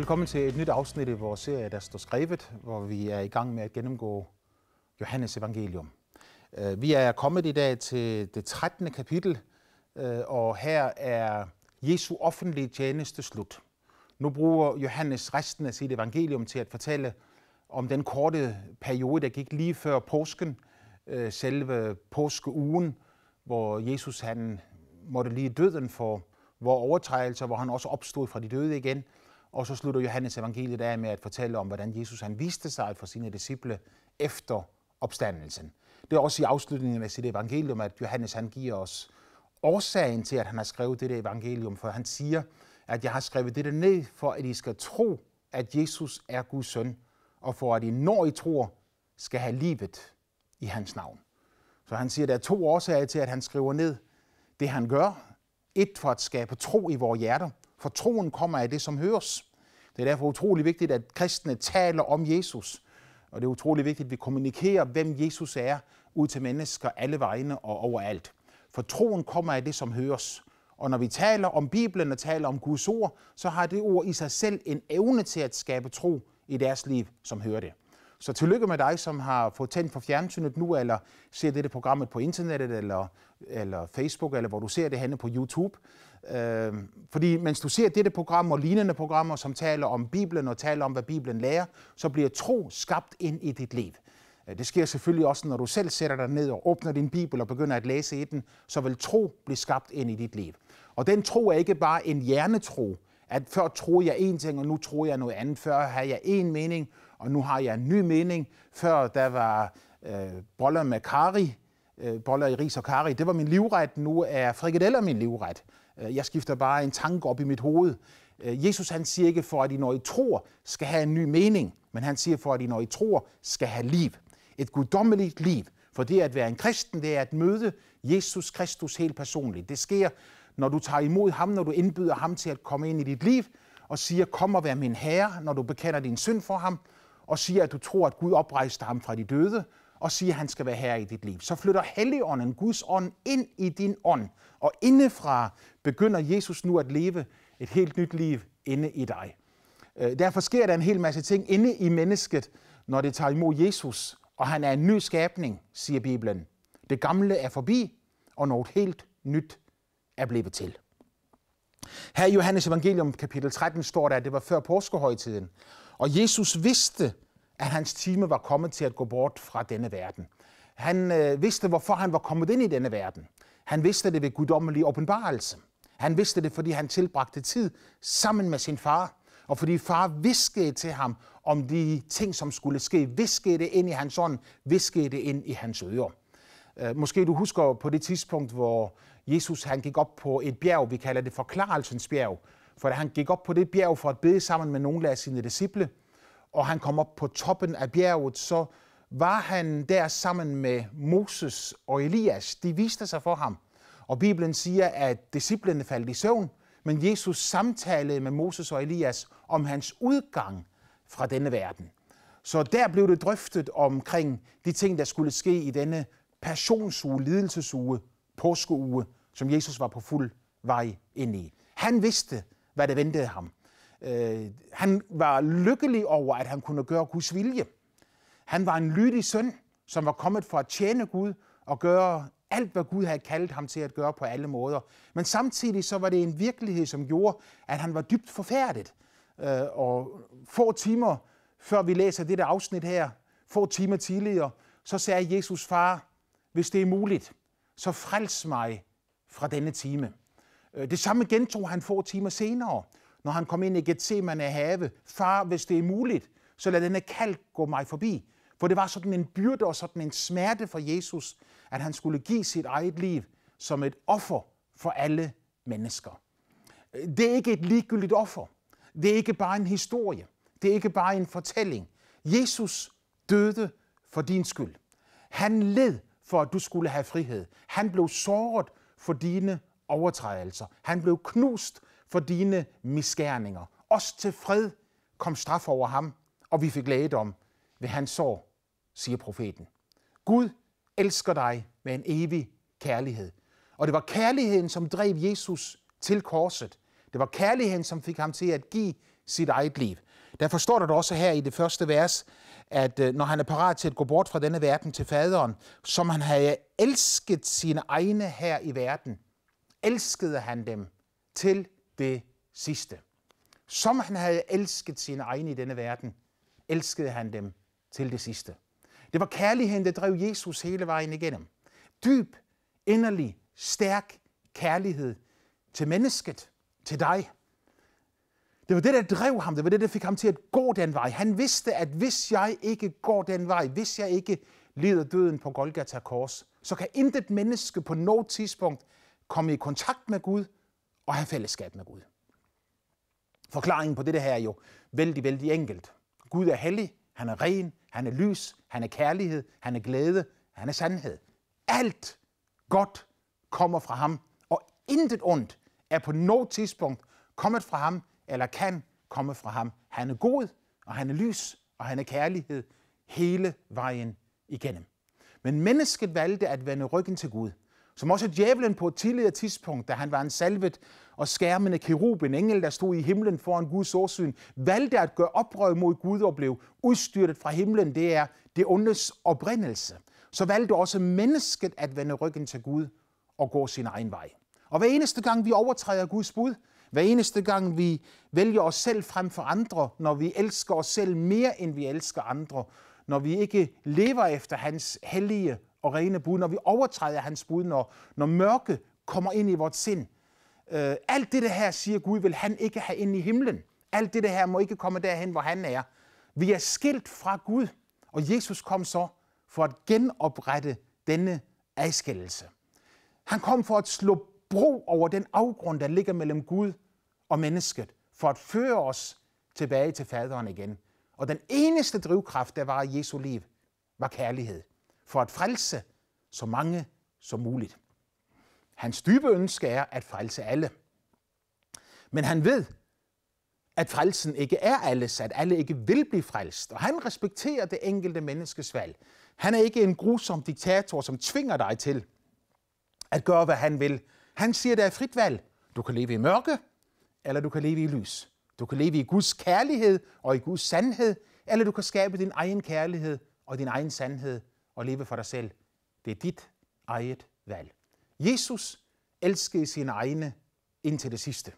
Velkommen til et nyt afsnit i vores serie, der står skrevet, hvor vi er i gang med at gennemgå Johannes evangelium. Øh, vi er kommet i dag til det 13. kapitel, øh, og her er Jesu offentlige tjeneste slut. Nu bruger Johannes resten af sit evangelium til at fortælle om den korte periode, der gik lige før påsken, øh, selve påskeugen, hvor Jesus han måtte lige døden for vores overtrædelser, hvor han også opstod fra de døde igen – og så slutter Johannes evangeliet af med at fortælle om, hvordan Jesus han viste sig for sine disciple efter opstandelsen. Det er også i afslutningen af sit evangelium, at Johannes han giver os årsagen til, at han har skrevet dette evangelium, for han siger, at jeg har skrevet dette ned, for at I skal tro, at Jesus er Guds søn, og for at I, når I tror, skal have livet i hans navn. Så han siger, at der er to årsager til, at han skriver ned det, han gør. Et for at skabe tro i vores hjerter, for troen kommer af det, som høres. Det er derfor utrolig vigtigt, at kristne taler om Jesus. Og det er utrolig vigtigt, at vi kommunikerer, hvem Jesus er, ud til mennesker alle vegne og overalt. For troen kommer af det, som høres. Og når vi taler om Bibelen og taler om Guds ord, så har det ord i sig selv en evne til at skabe tro i deres liv, som hører det. Så tillykke med dig, som har fået tændt for fjernsynet nu, eller ser dette programmet på internettet, eller, eller Facebook, eller hvor du ser det henne på YouTube. Øh, fordi mens du ser dette program og lignende programmer, som taler om Bibelen og taler om, hvad Bibelen lærer, så bliver tro skabt ind i dit liv. Øh, det sker selvfølgelig også, når du selv sætter dig ned og åbner din Bibel og begynder at læse i den, så vil tro blive skabt ind i dit liv. Og den tro er ikke bare en hjernetro, at før troede jeg en ting, og nu tror jeg noget andet. Før havde jeg en mening, og nu har jeg en ny mening. Før der var øh, boller med kari, øh, boller i ris og kari. Det var min livret, nu er frikadeller min livret. Øh, jeg skifter bare en tanke op i mit hoved. Øh, Jesus han siger ikke for, at I når I tror, skal have en ny mening, men han siger for, at I når I tror, skal have liv. Et guddommeligt liv. For det at være en kristen, det er at møde Jesus Kristus helt personligt. Det sker, når du tager imod ham, når du indbyder ham til at komme ind i dit liv, og siger, kom og vær min herre, når du bekender din synd for ham, og siger, at du tror, at Gud oprejste ham fra de døde, og siger, at han skal være herre i dit liv. Så flytter Helligånden, Guds ånd, ind i din ånd, og indefra begynder Jesus nu at leve et helt nyt liv inde i dig. Øh, derfor sker der en hel masse ting inde i mennesket, når det tager imod Jesus, og han er en ny skabning, siger Bibelen. Det gamle er forbi, og noget helt nyt er blevet til. Her i Johannes Evangelium kapitel 13 står der, at det var før påskehøjtiden, og Jesus vidste, at hans time var kommet til at gå bort fra denne verden. Han øh, vidste, hvorfor han var kommet ind i denne verden. Han vidste det ved guddommelig åbenbarelse. Han vidste det, fordi han tilbragte tid sammen med sin far, og fordi far viskede til ham om de ting, som skulle ske. Viskede det ind i hans ånd, viskede det ind i hans ører. Øh, måske du husker på det tidspunkt, hvor Jesus han gik op på et bjerg, vi kalder det forklarelsens bjerg. For da han gik op på det bjerg for at bede sammen med nogle af sine disciple, og han kom op på toppen af bjerget, så var han der sammen med Moses og Elias. De viste sig for ham. Og Bibelen siger, at disciplene faldt i søvn, men Jesus samtalede med Moses og Elias om hans udgang fra denne verden. Så der blev det drøftet omkring de ting, der skulle ske i denne passionsuge, lidelsesuge, påskeuge, som Jesus var på fuld vej ind i. Han vidste, hvad der ventede ham. Øh, han var lykkelig over, at han kunne gøre Guds vilje. Han var en lydig søn, som var kommet for at tjene Gud og gøre alt, hvad Gud havde kaldt ham til at gøre på alle måder. Men samtidig så var det en virkelighed, som gjorde, at han var dybt forfærdet. Øh, og få timer før vi læser dette afsnit her, få timer tidligere, så sagde Jesus far, hvis det er muligt, så frels mig fra denne time. Øh, det samme gentog han få timer senere når han kom ind i Gethsemane have, far, hvis det er muligt, så lad denne kalk gå mig forbi. For det var sådan en byrde og sådan en smerte for Jesus, at han skulle give sit eget liv som et offer for alle mennesker. Det er ikke et ligegyldigt offer. Det er ikke bare en historie. Det er ikke bare en fortælling. Jesus døde for din skyld. Han led for, at du skulle have frihed. Han blev såret for dine overtrædelser. Han blev knust for dine misgerninger. Os til fred kom straf over ham, og vi fik lægedom ved hans sår, siger profeten. Gud elsker dig med en evig kærlighed. Og det var kærligheden, som drev Jesus til korset. Det var kærligheden, som fik ham til at give sit eget liv. Derfor står der også her i det første vers, at øh, når han er parat til at gå bort fra denne verden til faderen, som han havde elsket sine egne her i verden, elskede han dem til det sidste. Som han havde elsket sine egne i denne verden, elskede han dem til det sidste. Det var kærligheden, der drev Jesus hele vejen igennem. Dyb, inderlig, stærk kærlighed til mennesket, til dig. Det var det, der drev ham. Det var det, der fik ham til at gå den vej. Han vidste, at hvis jeg ikke går den vej, hvis jeg ikke lider døden på Golgata Kors, så kan intet menneske på noget tidspunkt komme i kontakt med Gud og have fællesskab med Gud. Forklaringen på det her er jo vældig, vældig enkelt. Gud er hellig, han er ren, han er lys, han er kærlighed, han er glæde, han er sandhed. Alt godt kommer fra ham, og intet ondt er på noget tidspunkt kommet fra ham, eller kan komme fra ham. Han er god, og han er lys, og han er kærlighed hele vejen igennem. Men mennesket valgte at vende ryggen til Gud – som også djævlen på et tidligere tidspunkt, da han var en salvet og skærmende kerub, en engel, der stod i himlen foran Guds åsyn, valgte at gøre oprør mod Gud og blev udstyrtet fra himlen, det er det ondes oprindelse. Så valgte også mennesket at vende ryggen til Gud og gå sin egen vej. Og hver eneste gang vi overtræder Guds bud, hver eneste gang vi vælger os selv frem for andre, når vi elsker os selv mere end vi elsker andre, når vi ikke lever efter hans hellige og rene bud, når vi overtræder hans bud, når, når mørke kommer ind i vores sind. Øh, alt det, det her, siger Gud, vil han ikke have ind i himlen. Alt det, det her må ikke komme derhen, hvor han er. Vi er skilt fra Gud, og Jesus kom så for at genoprette denne adskillelse. Han kom for at slå bro over den afgrund, der ligger mellem Gud og mennesket, for at føre os tilbage til faderen igen. Og den eneste drivkraft, der var i Jesu liv, var kærlighed for at frelse så mange som muligt. Hans dybe ønske er at frelse alle. Men han ved, at frelsen ikke er alles, at alle ikke vil blive frelst. Og han respekterer det enkelte menneskes valg. Han er ikke en grusom diktator, som tvinger dig til at gøre, hvad han vil. Han siger, der er frit valg. Du kan leve i mørke, eller du kan leve i lys. Du kan leve i Guds kærlighed og i Guds sandhed, eller du kan skabe din egen kærlighed og din egen sandhed og leve for dig selv. Det er dit eget valg. Jesus elskede sine egne indtil det sidste.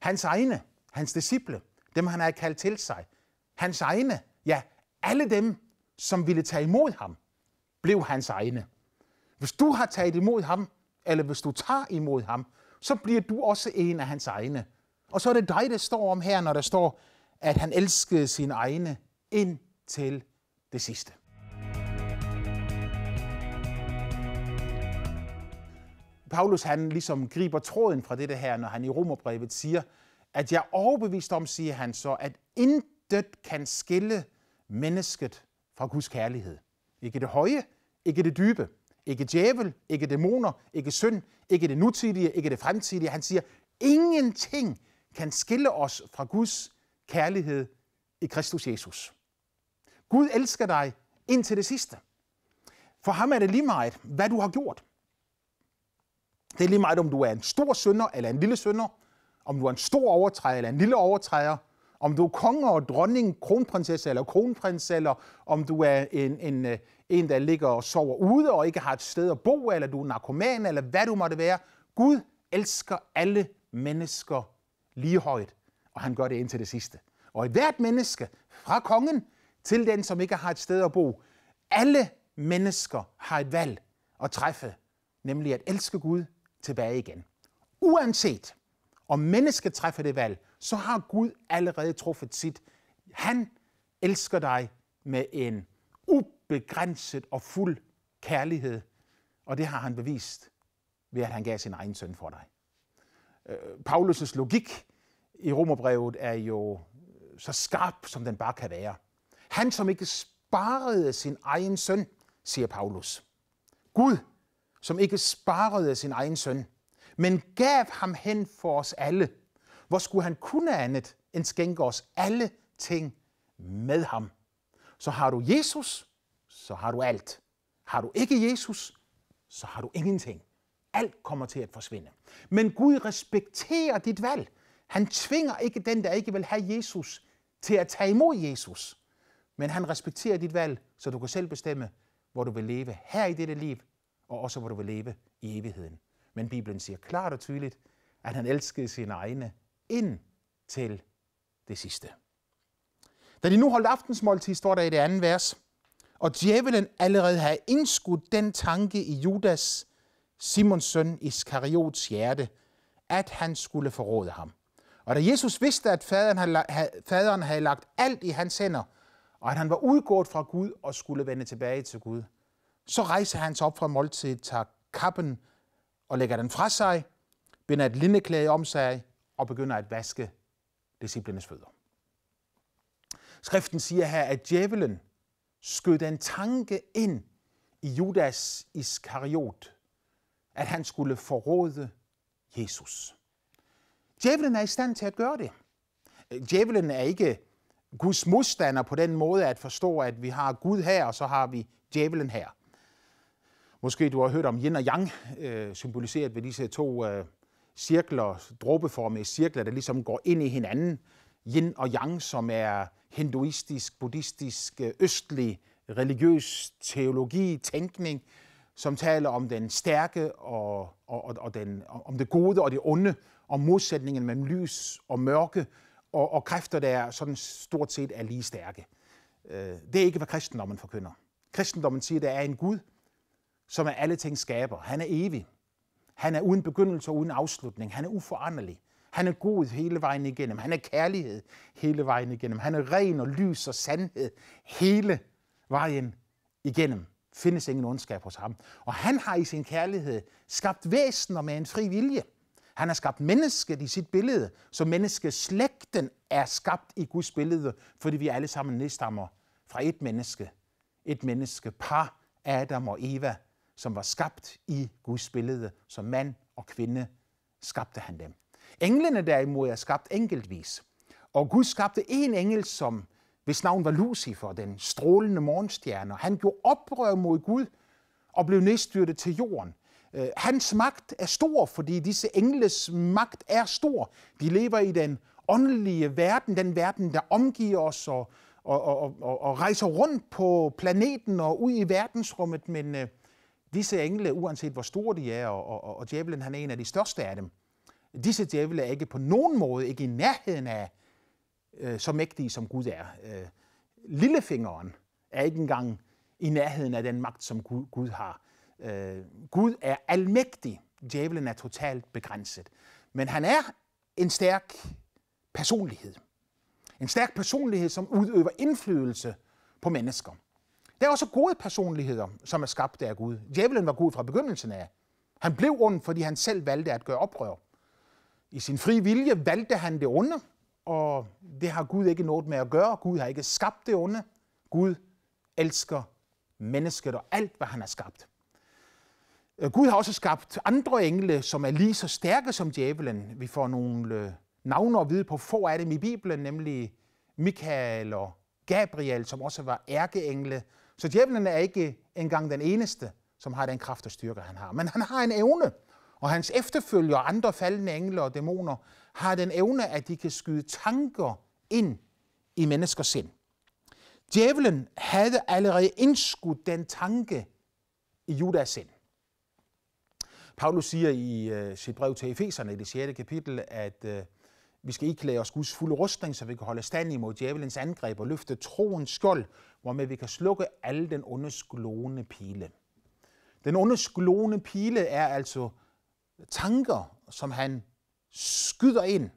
Hans egne, hans disciple, dem han havde kaldt til sig, hans egne, ja, alle dem, som ville tage imod ham, blev hans egne. Hvis du har taget imod ham, eller hvis du tager imod ham, så bliver du også en af hans egne. Og så er det dig, der står om her, når der står, at han elskede sine egne ind til det sidste. Paulus han ligesom griber tråden fra det her, når han i Romerbrevet siger, at jeg er overbevist om, siger han så, at intet kan skille mennesket fra Guds kærlighed. Ikke det høje, ikke det dybe, ikke djævel, ikke dæmoner, ikke synd, ikke det nutidige, ikke det fremtidige. Han siger, ingenting kan skille os fra Guds kærlighed i Kristus Jesus. Gud elsker dig indtil det sidste. For ham er det lige meget, hvad du har gjort. Det er lige meget, om du er en stor sønder eller en lille sønder, om du er en stor overtræder eller en lille overtræder, om du er konge og dronning, kronprinsesse eller kronprins, eller om du er en, en, øh, en, der ligger og sover ude og ikke har et sted at bo, eller du er narkoman, eller hvad du måtte være. Gud elsker alle mennesker lige højt, og han gør det indtil det sidste. Og i hvert menneske, fra kongen til den, som ikke har et sted at bo, alle mennesker har et valg at træffe, nemlig at elske Gud tilbage igen. Uanset om mennesket træffer det valg, så har Gud allerede truffet sit. Han elsker dig med en ubegrænset og fuld kærlighed, og det har han bevist ved, at han gav sin egen søn for dig. Øh, Paulus' logik i romerbrevet er jo øh, så skarp, som den bare kan være. Han, som ikke sparede sin egen søn, siger Paulus. Gud som ikke sparede sin egen søn, men gav ham hen for os alle, hvor skulle han kunne andet end skænke os alle ting med ham. Så har du Jesus, så har du alt. Har du ikke Jesus, så har du ingenting. Alt kommer til at forsvinde. Men Gud respekterer dit valg. Han tvinger ikke den, der ikke vil have Jesus, til at tage imod Jesus. Men han respekterer dit valg, så du kan selv bestemme, hvor du vil leve her i dette liv, og også hvor du vil leve i evigheden. Men Bibelen siger klart og tydeligt, at han elskede sine egne ind til det sidste. Da de nu holdt aftensmåltid, står der i det andet vers, og djævelen allerede havde indskudt den tanke i Judas, Simons søn Iskariots hjerte, at han skulle forråde ham. Og da Jesus vidste, at faderen havde, faderen havde lagt alt i hans hænder, og at han var udgået fra Gud og skulle vende tilbage til Gud, så rejser han sig op fra måltidet, tager kappen og lægger den fra sig, binder et lindeklæde om sig og begynder at vaske disciplinens fødder. Skriften siger her, at djævelen skød en tanke ind i Judas Iskariot, at han skulle forråde Jesus. Djævelen er i stand til at gøre det. Djævelen er ikke Guds modstander på den måde at forstå, at vi har Gud her, og så har vi djævelen her. Måske du har hørt om yin og yang, øh, symboliseret ved disse to øh, cirkler, dråbeformede cirkler, der ligesom går ind i hinanden. Yin og yang, som er hinduistisk, buddhistisk, øh, østlig, religiøs teologi, tænkning, som taler om den stærke og, og, og, og den, om det gode og det onde, om modsætningen mellem lys og mørke, og, og kræfter, der sådan stort set er lige stærke. Øh, det er ikke, hvad kristendommen forkynder. Kristendommen siger, at der er en Gud, som er alle ting skaber. Han er evig. Han er uden begyndelse og uden afslutning. Han er uforanderlig. Han er god hele vejen igennem. Han er kærlighed hele vejen igennem. Han er ren og lys og sandhed hele vejen igennem. Findes ingen ondskab hos ham. Og han har i sin kærlighed skabt væsener med en fri vilje. Han har skabt mennesket i sit billede, så menneskeslægten er skabt i Guds billede, fordi vi alle sammen nedstammer fra et menneske. Et menneske, par, Adam og Eva, som var skabt i Guds billede, som mand og kvinde skabte han dem. Englene derimod er skabt enkeltvis. Og Gud skabte en engel, som hvis navn var Lucifer, den strålende morgenstjerne. Han gjorde oprør mod Gud og blev nedstyrtet til jorden. Øh, hans magt er stor, fordi disse engles magt er stor. De lever i den åndelige verden, den verden, der omgiver os og, og, og, og, og rejser rundt på planeten og ud i verdensrummet. Men øh, Disse engle, uanset hvor store de er, og, og, og djævlen han er en af de største af dem, disse djævle er ikke på nogen måde, ikke i nærheden af øh, så mægtige, som Gud er. Øh, lillefingeren er ikke engang i nærheden af den magt, som Gud, Gud har. Øh, Gud er almægtig. Djævlen er totalt begrænset. Men han er en stærk personlighed. En stærk personlighed, som udøver indflydelse på mennesker. Der er også gode personligheder, som er skabt af Gud. Djævelen var god fra begyndelsen af. Han blev ond, fordi han selv valgte at gøre oprør. I sin frie vilje valgte han det onde, og det har Gud ikke noget med at gøre. Gud har ikke skabt det onde. Gud elsker mennesket og alt, hvad han har skabt. Øh, Gud har også skabt andre engle, som er lige så stærke som djævelen. Vi får nogle øh, navne at vide på få af dem i Bibelen, nemlig Mikael og Gabriel, som også var ærkeengle, så djævlen er ikke engang den eneste, som har den kraft og styrke, han har. Men han har en evne, og hans efterfølgere, andre faldende engle og dæmoner, har den evne, at de kan skyde tanker ind i menneskers sind. Djævlen havde allerede indskudt den tanke i Judas sind. Paulus siger i øh, sit brev til Efeserne i det 6. kapitel, at øh, vi skal ikke klæde os Guds fulde rustning, så vi kan holde stand imod djævelens angreb og løfte troens skjold, hvormed vi kan slukke alle den onde glående pile. Den onde glående pile er altså tanker, som han skyder ind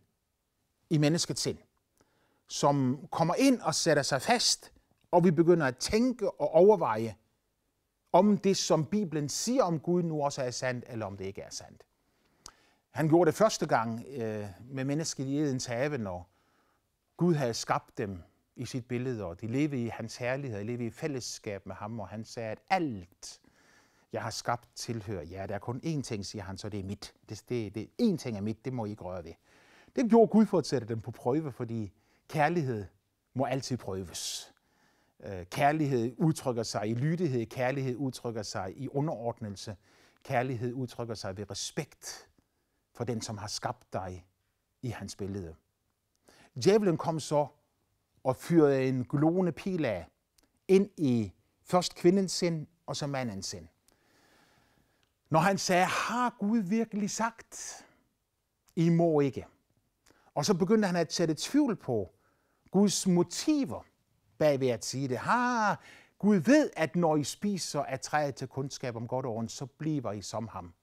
i menneskets sind, som kommer ind og sætter sig fast, og vi begynder at tænke og overveje, om det, som Bibelen siger om Gud, nu også er sandt, eller om det ikke er sandt. Han gjorde det første gang øh, med mennesket i Edens have, når Gud havde skabt dem i sit billede, og de levede i hans herlighed, de levede i fællesskab med ham, og han sagde, at alt, jeg har skabt, tilhører jer. Ja, der er kun én ting, siger han, så det er mit. Det, det, det, én ting er mit, det må I ikke røre ved. Det gjorde Gud for at sætte dem på prøve, fordi kærlighed må altid prøves. Øh, kærlighed udtrykker sig i lydighed, kærlighed udtrykker sig i underordnelse, kærlighed udtrykker sig ved respekt, for den, som har skabt dig i hans billede. Djævlen kom så og fyrede en glående pil af ind i først kvindens sind og så mandens sind. Når han sagde, har Gud virkelig sagt, I må ikke. Og så begyndte han at sætte tvivl på Guds motiver bag ved at sige det. Har Gud ved, at når I spiser af træet til kundskab om godt og ondt, så bliver I som ham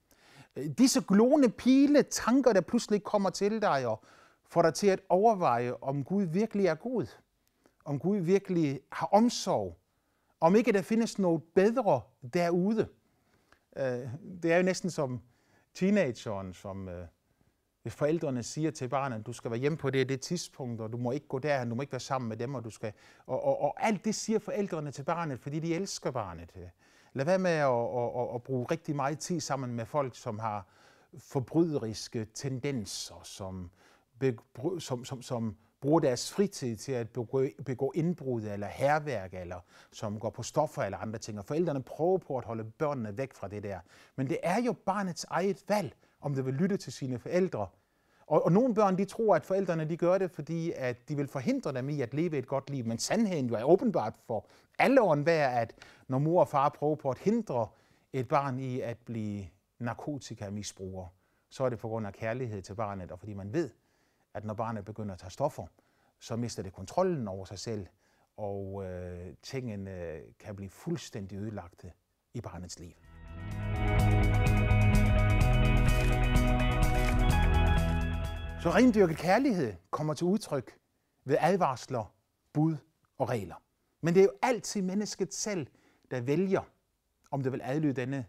disse glående pile, tanker, der pludselig kommer til dig og får dig til at overveje, om Gud virkelig er god, om Gud virkelig har omsorg, om ikke der findes noget bedre derude. Øh, det er jo næsten som teenageren, som øh, hvis forældrene siger til barnet, du skal være hjemme på det det tidspunkt, og du må ikke gå derhen, du må ikke være sammen med dem, og du skal... Og, og, og alt det siger forældrene til barnet, fordi de elsker barnet. Øh lad være med at, at, at, at bruge rigtig meget tid sammen med folk, som har forbryderiske tendenser, som, som, som, som bruger deres fritid til at begå, begå indbrud eller herværk, eller som går på stoffer eller andre ting. Og forældrene prøver på at holde børnene væk fra det der. Men det er jo barnets eget valg, om det vil lytte til sine forældre og, og nogle børn de tror, at forældrene de gør det, fordi at de vil forhindre dem i at leve et godt liv. Men sandheden jo er åbenbart for alle åren værd, at når mor og far prøver på at hindre et barn i at blive narkotikamisbruger, så er det på grund af kærlighed til barnet, og fordi man ved, at når barnet begynder at tage stoffer, så mister det kontrollen over sig selv, og øh, tingene kan blive fuldstændig ødelagte i barnets liv. Så rendyrket kærlighed kommer til udtryk ved advarsler, bud og regler. Men det er jo altid mennesket selv, der vælger, om det vil adlyde denne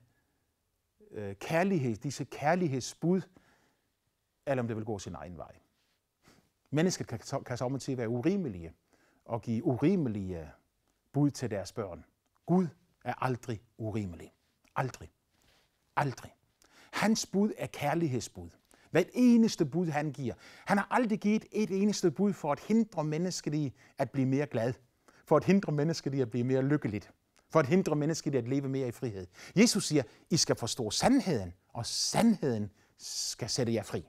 øh, kærlighed, disse kærlighedsbud, eller om det vil gå sin egen vej. Mennesket kan, kan at være urimelige og give urimelige bud til deres børn. Gud er aldrig urimelig. Aldrig. Aldrig. Hans bud er kærlighedsbud. Hvert eneste bud, han giver. Han har aldrig givet et eneste bud for at hindre mennesket i at blive mere glad. For at hindre mennesket i at blive mere lykkeligt. For at hindre mennesket i at leve mere i frihed. Jesus siger, I skal forstå sandheden, og sandheden skal sætte jer fri.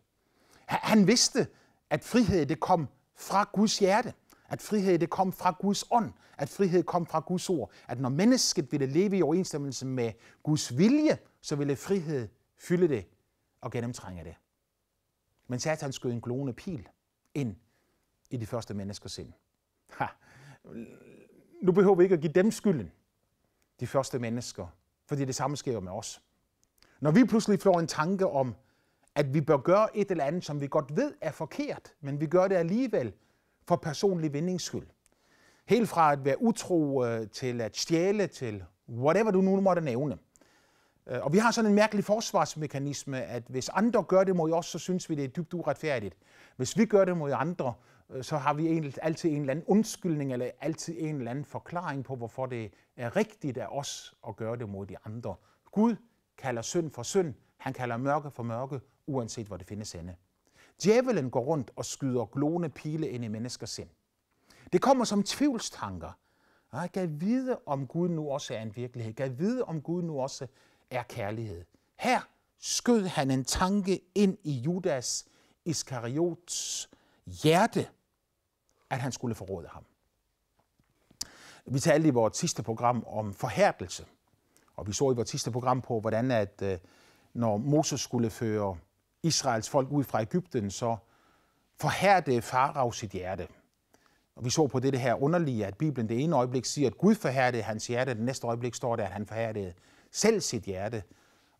Han vidste, at frihed det kom fra Guds hjerte. At frihed det kom fra Guds ånd. At frihed kom fra Guds ord. At når mennesket ville leve i overensstemmelse med Guds vilje, så ville frihed fylde det og gennemtrænge det. Men Satan skød en glående pil ind i de første menneskers sind. Ha. Nu behøver vi ikke at give dem skylden, de første mennesker, fordi det samme sker med os. Når vi pludselig får en tanke om, at vi bør gøre et eller andet, som vi godt ved er forkert, men vi gør det alligevel for personlig vindings skyld. Helt fra at være utro øh, til at stjæle til whatever du nu måtte nævne. Øh, og vi har sådan en mærkelig forsvarsmekanisme, at hvis andre gør det mod os, så synes vi, det er dybt uretfærdigt. Hvis vi gør det mod andre, øh, så har vi altid en eller anden undskyldning, eller altid en eller anden forklaring på, hvorfor det er rigtigt af os at gøre det mod de andre. Gud kalder synd for synd, han kalder mørke for mørke, uanset hvor det findes henne. Djævelen går rundt og skyder glående pile ind i menneskers sind. Det kommer som tvivlstanker. Jeg ah, kan vide, om Gud nu også er en virkelighed. Jeg kan vide, om Gud nu også er kærlighed. Her skød han en tanke ind i Judas Iskariots hjerte, at han skulle forråde ham. Vi talte i vores sidste program om forhærdelse, og vi så i vores sidste program på, hvordan at øh, når Moses skulle føre Israels folk ud fra Ægypten, så forhærdede farav sit hjerte. Og vi så på det her underlige, at Bibelen det ene øjeblik siger, at Gud forhærdede hans hjerte, det næste øjeblik står der, at han forhærdede selv sit hjerte.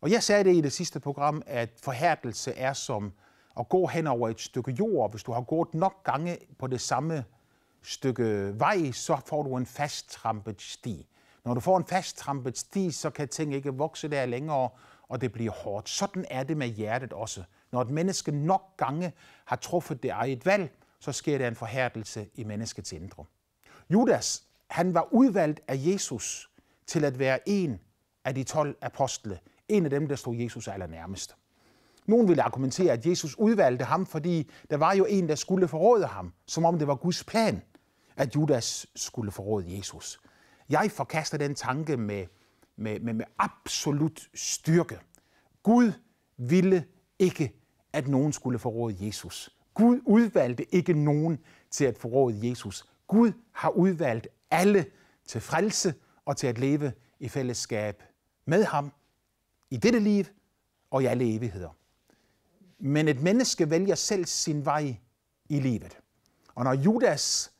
Og jeg sagde det i det sidste program, at forhærdelse er som at gå hen over et stykke jord. Hvis du har gået nok gange på det samme stykke vej, så får du en fasttrampet sti. Når du får en fasttrampet sti, så kan ting ikke vokse der længere, og det bliver hårdt. Sådan er det med hjertet også. Når et menneske nok gange har truffet det eget valg, så sker der en forhærdelse i menneskets indre. Judas, han var udvalgt af Jesus til at være en, af de 12 apostle, en af dem, der stod Jesus allernærmest. Nogen ville argumentere, at Jesus udvalgte ham, fordi der var jo en, der skulle forråde ham, som om det var Guds plan, at Judas skulle forråde Jesus. Jeg forkaster den tanke med, med, med, med absolut styrke. Gud ville ikke, at nogen skulle forråde Jesus. Gud udvalgte ikke nogen til at forråde Jesus. Gud har udvalgt alle til frelse og til at leve i fællesskab med ham i dette liv og i alle evigheder. Men et menneske vælger selv sin vej i livet. Og når Judas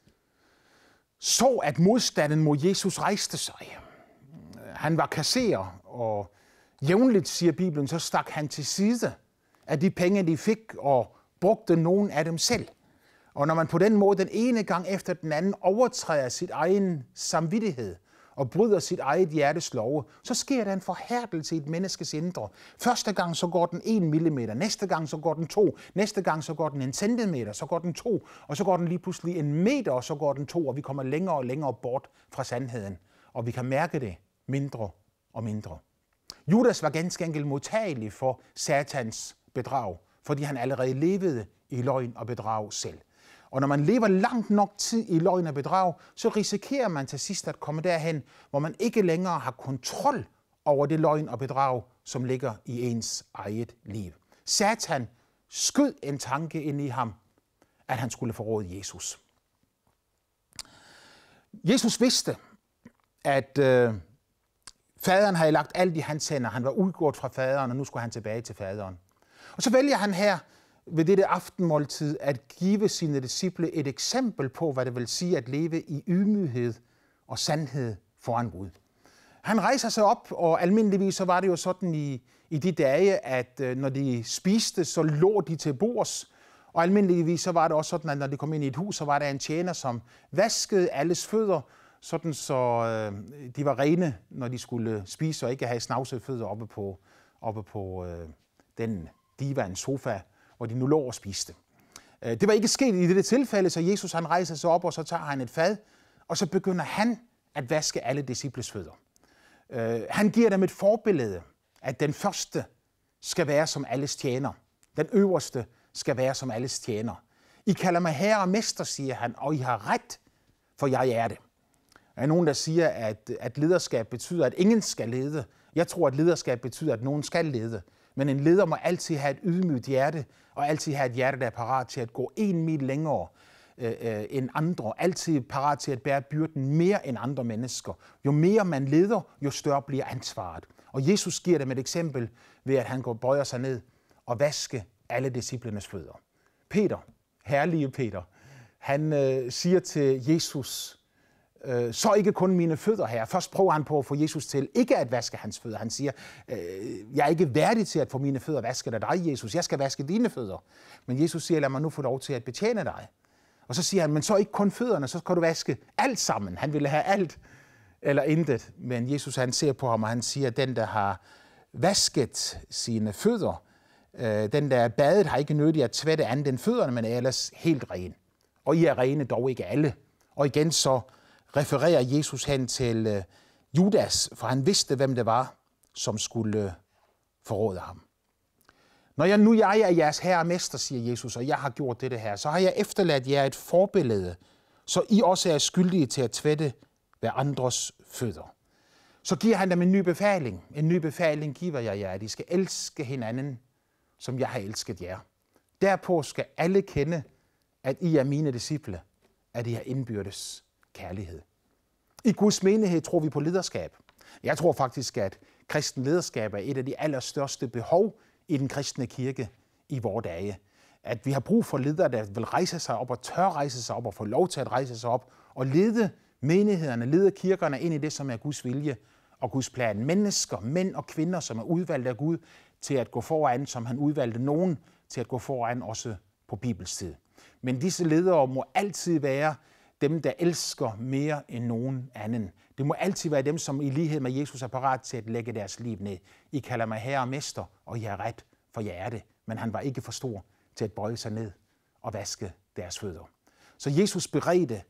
så, at modstanden mod Jesus rejste sig, han var kasserer, og jævnligt, siger Bibelen, så stak han til side af de penge, de fik, og brugte nogen af dem selv. Og når man på den måde den ene gang efter den anden overtræder sit egen samvittighed – og bryder sit eget hjertes love, så sker der en forhærdelse i et menneskes indre. Første gang så går den 1 mm, næste gang så går den 2, næste gang så går den en centimeter, så går den 2, og så går den lige pludselig en meter, og så går den 2, og vi kommer længere og længere bort fra sandheden. Og vi kan mærke det mindre og mindre. Judas var ganske enkelt modtagelig for satans bedrag, fordi han allerede levede i løgn og bedrag selv. Og når man lever langt nok tid i løgn og bedrag, så risikerer man til sidst at komme derhen, hvor man ikke længere har kontrol over det løgn og bedrag, som ligger i ens eget liv. Satan skød en tanke ind i ham, at han skulle forråde Jesus. Jesus vidste, at øh, faderen havde lagt alt i hans hænder. Han var udgået fra faderen, og nu skulle han tilbage til faderen. Og så vælger han her ved dette aftenmåltid at give sine disciple et eksempel på, hvad det vil sige at leve i ydmyghed og sandhed foran Gud. Han rejser sig op, og almindeligvis så var det jo sådan i, i de dage, at øh, når de spiste, så lå de til bords, og almindeligvis så var det også sådan, at når de kom ind i et hus, så var der en tjener, som vaskede alles fødder, sådan så øh, de var rene, når de skulle spise, og ikke have snavsede fødder oppe på, oppe på øh, den divan sofa, hvor de nu lå og spiste. Øh, det var ikke sket i dette tilfælde, så Jesus han rejser sig op, og så tager han et fad, og så begynder han at vaske alle disciples fødder. Øh, han giver dem et forbillede, at den første skal være som alles tjener. Den øverste skal være som alles tjener. I kalder mig herre og mester, siger han, og I har ret, for jeg er det. Der er nogen, der siger, at, at lederskab betyder, at ingen skal lede. Jeg tror, at lederskab betyder, at nogen skal lede. Men en leder må altid have et ydmygt hjerte, og altid have et hjerte, der er parat til at gå en mil længere øh, øh, end andre. Altid parat til at bære byrden mere end andre mennesker. Jo mere man leder, jo større bliver ansvaret. Og Jesus giver dem et eksempel ved, at han går bøjer sig ned og vaske alle disciplernes fødder. Peter, herlige Peter, han øh, siger til Jesus, Øh, så ikke kun mine fødder her. Først prøver han på at få Jesus til ikke at vaske hans fødder. Han siger, øh, jeg er ikke værdig til at få mine fødder vasket af dig, Jesus. Jeg skal vaske dine fødder. Men Jesus siger, lad mig nu få lov til at betjene dig. Og så siger han, men så ikke kun fødderne, så kan du vaske alt sammen. Han ville have alt eller intet. Men Jesus han ser på ham, og han siger, den der har vasket sine fødder, øh, den der er badet, har ikke nødt i at tvætte andet end fødderne, men er ellers helt ren. Og I er rene, dog ikke alle. Og igen så refererer Jesus hen til øh, Judas, for han vidste, hvem det var, som skulle øh, forråde ham. Når jeg nu jeg er jeres herre og mester, siger Jesus, og jeg har gjort dette her, så har jeg efterladt jer et forbillede, så I også er skyldige til at tvætte hver andres fødder. Så giver han dem en ny befaling. En ny befaling giver jeg jer, at I skal elske hinanden, som jeg har elsket jer. Derpå skal alle kende, at I er mine disciple, at I har indbyrdes kærlighed. I Guds menighed tror vi på lederskab. Jeg tror faktisk, at kristen lederskab er et af de allerstørste behov i den kristne kirke i vores dage. At vi har brug for ledere, der vil rejse sig op og tør rejse sig op og få lov til at rejse sig op og lede menighederne, lede kirkerne ind i det, som er Guds vilje og Guds plan. Mennesker, mænd og kvinder, som er udvalgt af Gud til at gå foran, som han udvalgte nogen til at gå foran også på Bibels tid. Men disse ledere må altid være dem, der elsker mere end nogen anden. Det må altid være dem, som i lighed med Jesus er parat til at lægge deres liv ned. I kalder mig herre og mester, og jeg er ret, for jeg er det. Men han var ikke for stor til at bøje sig ned og vaske deres fødder. Så Jesus beredte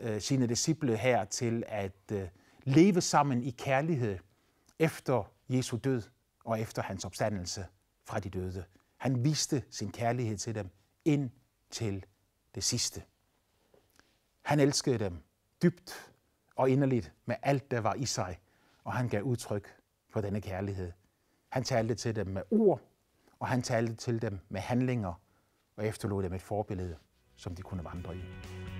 øh, sine disciple her til at øh, leve sammen i kærlighed efter Jesu død og efter hans opstandelse fra de døde. Han viste sin kærlighed til dem ind til det sidste. Han elskede dem dybt og inderligt med alt, der var i sig, og han gav udtryk for denne kærlighed. Han talte til dem med ord, og han talte til dem med handlinger, og efterlod dem et forbillede, som de kunne vandre i.